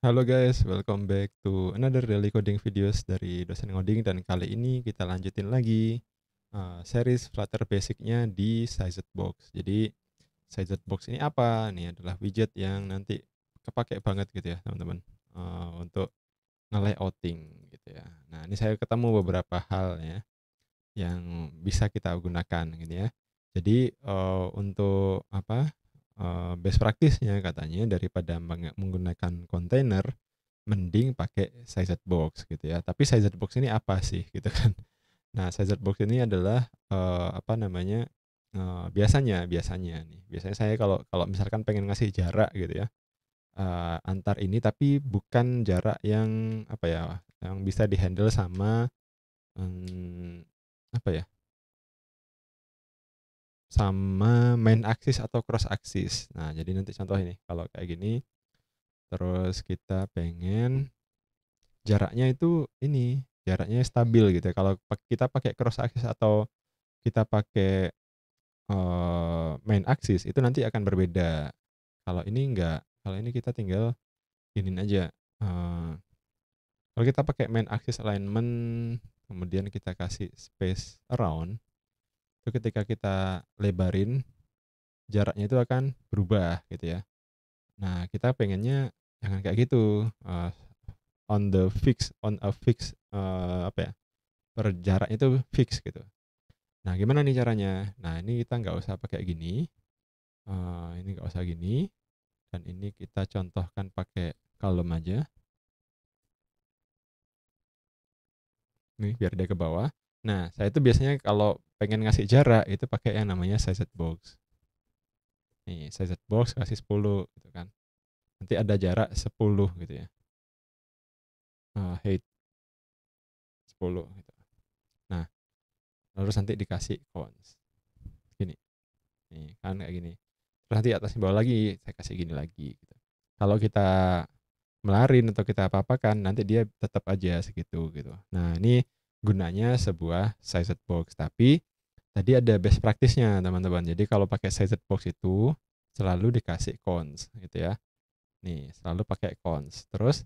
Halo guys, welcome back to another daily coding videos dari dosen coding dan kali ini kita lanjutin lagi uh, series Flutter basicnya di Sized Box. Jadi Sized Box ini apa? Ini adalah widget yang nanti kepake banget gitu ya teman-teman uh, untuk outing gitu ya. Nah ini saya ketemu beberapa hal ya yang bisa kita gunakan gitu ya. Jadi uh, untuk apa Eh, best practice-nya katanya daripada menggunakan kontainer mending pakai size box gitu ya. Tapi size box ini apa sih gitu kan? Nah, size box ini adalah uh, apa namanya? Uh, biasanya biasanya nih. Biasanya saya kalau kalau misalkan pengen ngasih jarak gitu ya. Uh, antar ini tapi bukan jarak yang apa ya? Yang bisa dihandle sama um, apa ya? sama main axis atau cross axis. Nah, jadi nanti contoh ini kalau kayak gini terus kita pengen jaraknya itu ini, jaraknya stabil gitu. Ya. Kalau kita pakai cross axis atau kita pakai uh, main axis itu nanti akan berbeda. Kalau ini enggak, kalau ini kita tinggal giniin aja. Uh, kalau kita pakai main axis alignment kemudian kita kasih space around itu ketika kita lebarin jaraknya itu akan berubah gitu ya nah kita pengennya jangan kayak gitu uh, on the fix on a fix uh, apa ya per jaraknya itu fix gitu nah gimana nih caranya nah ini kita nggak usah pakai gini uh, ini nggak usah gini dan ini kita contohkan pakai kalem aja nih biar dia ke bawah Nah, saya itu biasanya kalau pengen ngasih jarak itu pakai yang namanya size box. Nih, size box kasih 10 gitu kan. Nanti ada jarak 10 gitu ya. Uh, height 10 gitu. Nah, lalu nanti dikasih cons. Gini. Nih, kan kayak gini. Terus nanti atas bawah lagi saya kasih gini lagi gitu. Kalau kita melarin atau kita apa-apakan nanti dia tetap aja segitu gitu. Nah, ini gunanya sebuah sized box. Tapi tadi ada best practice-nya teman-teman. Jadi kalau pakai sized box itu selalu dikasih cons gitu ya. Nih, selalu pakai cons. Terus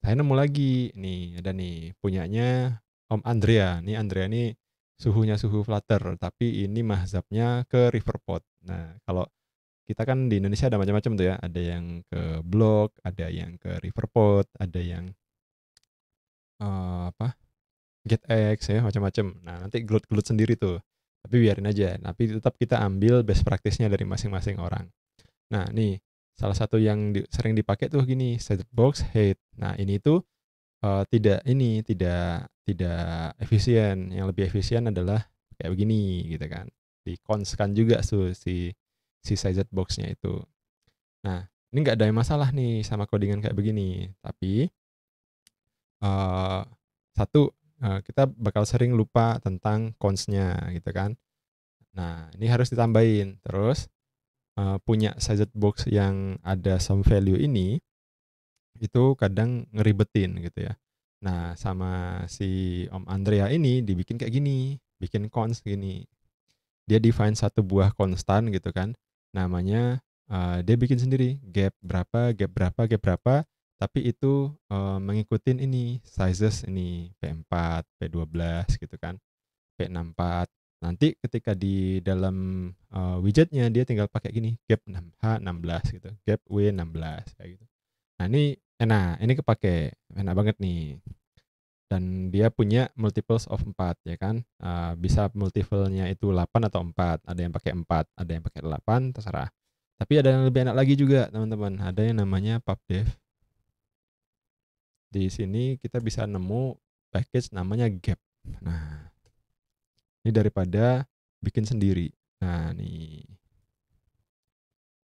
saya nemu lagi nih, ada nih punyanya Om Andrea. Nih Andrea nih suhunya suhu Flutter, tapi ini mahzabnya ke pot. Nah, kalau kita kan di Indonesia ada macam-macam tuh ya, ada yang ke Blok, ada yang ke pot, ada yang uh, apa? get x ya macam-macam. Nah nanti gelut-gelut sendiri tuh. Tapi biarin aja. Tapi tetap kita ambil best practice-nya dari masing-masing orang. Nah nih salah satu yang di, sering dipakai tuh gini set box head. Nah ini tuh uh, tidak ini tidak tidak efisien. Yang lebih efisien adalah kayak begini gitu kan. Di cons juga tuh si si size box-nya itu. Nah, ini nggak ada masalah nih sama codingan kayak begini. Tapi uh, satu Eh, kita bakal sering lupa tentang consnya gitu kan. Nah ini harus ditambahin terus eh, punya sized box yang ada some value ini itu kadang ngeribetin gitu ya. Nah sama si Om Andrea ini dibikin kayak gini, bikin cons gini. Dia define satu buah konstan gitu kan, namanya eh, dia bikin sendiri gap berapa, gap berapa, gap berapa tapi itu uh, mengikuti ini sizes ini P4, P12 gitu kan, P64. Nanti ketika di dalam uh, widgetnya dia tinggal pakai gini gap 6H16 gitu, gap W16 kayak gitu. Nah ini enak, ini kepake enak banget nih. Dan dia punya multiples of 4 ya kan, uh, bisa multiple-nya itu 8 atau 4, ada yang pakai 4, ada yang pakai 8, terserah. Tapi ada yang lebih enak lagi juga teman-teman, ada yang namanya PubDev di sini kita bisa nemu package namanya gap. Nah, ini daripada bikin sendiri. Nah, nih.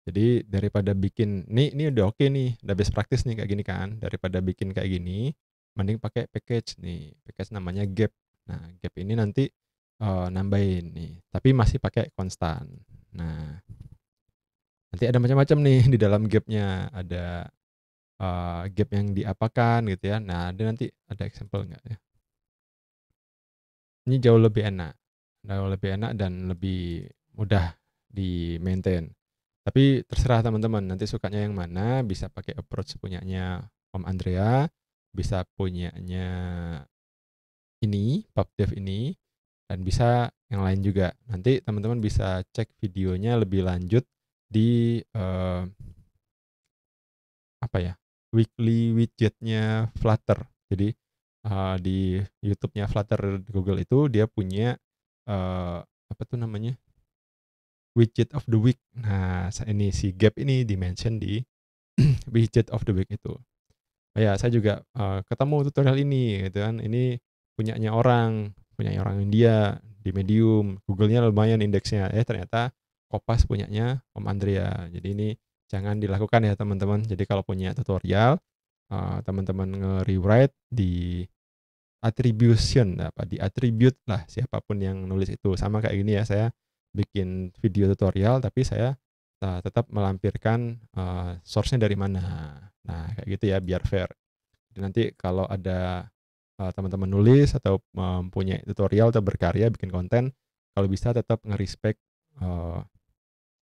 Jadi daripada bikin nih ini udah oke nih, udah best practice nih kayak gini kan. Daripada bikin kayak gini, mending pakai package nih. Package namanya gap. Nah, gap ini nanti uh, nambahin nih, tapi masih pakai konstan. Nah, nanti ada macam-macam nih di dalam gapnya. Ada uh, gap yang diapakan gitu ya. Nah, ada nanti ada example nggak ya? Ini jauh lebih enak, jauh lebih enak dan lebih mudah di maintain. Tapi terserah teman-teman nanti sukanya yang mana, bisa pakai approach punyanya Om Andrea, bisa punyanya ini, dev ini, dan bisa yang lain juga. Nanti teman-teman bisa cek videonya lebih lanjut di uh, apa ya weekly widgetnya Flutter. Jadi uh, di YouTube-nya Flutter Google itu dia punya uh, apa tuh namanya widget of the week. Nah ini si gap ini dimention di widget of the week itu. Oh ya saya juga uh, ketemu tutorial ini gitu kan. Ini punyanya orang, punyanya orang India di Medium. Google-nya lumayan indeksnya. Eh ternyata Kopas punyanya Om Andrea. Jadi ini jangan dilakukan ya teman-teman. Jadi kalau punya tutorial, teman eh, teman-teman nge-rewrite di attribution apa di attribute lah siapapun yang nulis itu sama kayak gini ya saya bikin video tutorial tapi saya uh, tetap melampirkan uh, source-nya dari mana nah kayak gitu ya biar fair Jadi nanti kalau ada teman teman-teman nulis atau mempunyai um, tutorial atau berkarya bikin konten kalau bisa tetap nge-respect uh,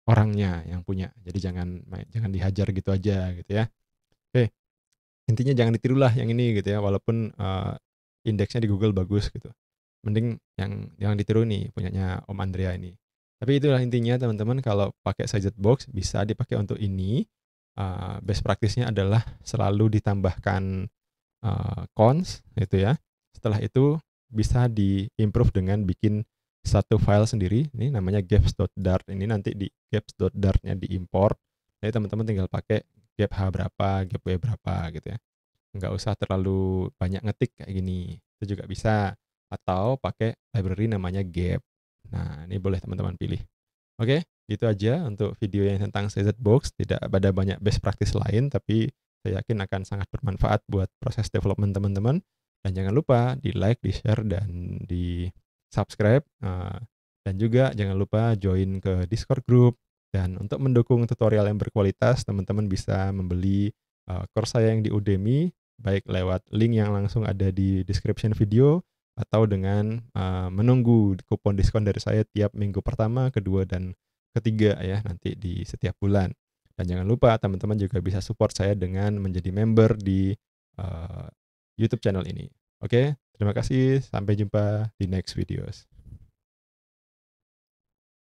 orangnya yang punya. Jadi jangan jangan dihajar gitu aja gitu ya. Oke. Intinya jangan ditirulah yang ini gitu ya walaupun uh, indeksnya di Google bagus gitu. Mending yang yang ditiru nih punyanya Om Andrea ini. Tapi itulah intinya teman-teman kalau pakai Sajat Box bisa dipakai untuk ini. Uh, best praktisnya adalah selalu ditambahkan uh, cons gitu ya. Setelah itu bisa diimprove dengan bikin satu file sendiri ini namanya gaps.dart ini nanti di gaps.dartnya diimport jadi teman-teman tinggal pakai gap h berapa gap w berapa gitu ya nggak usah terlalu banyak ngetik kayak gini itu juga bisa atau pakai library namanya gap nah ini boleh teman-teman pilih oke itu aja untuk video yang tentang CZ Box tidak ada banyak best practice lain tapi saya yakin akan sangat bermanfaat buat proses development teman-teman dan jangan lupa di like di share dan di subscribe, uh, dan juga jangan lupa join ke Discord group. Dan untuk mendukung tutorial yang berkualitas, teman-teman bisa membeli uh, course saya yang di Udemy, baik lewat link yang langsung ada di description video, atau dengan uh, menunggu kupon diskon dari saya tiap minggu pertama, kedua, dan ketiga ya nanti di setiap bulan. Dan jangan lupa teman-teman juga bisa support saya dengan menjadi member di uh, YouTube channel ini. Oke, okay? Terima kasih, sampai jumpa di next videos.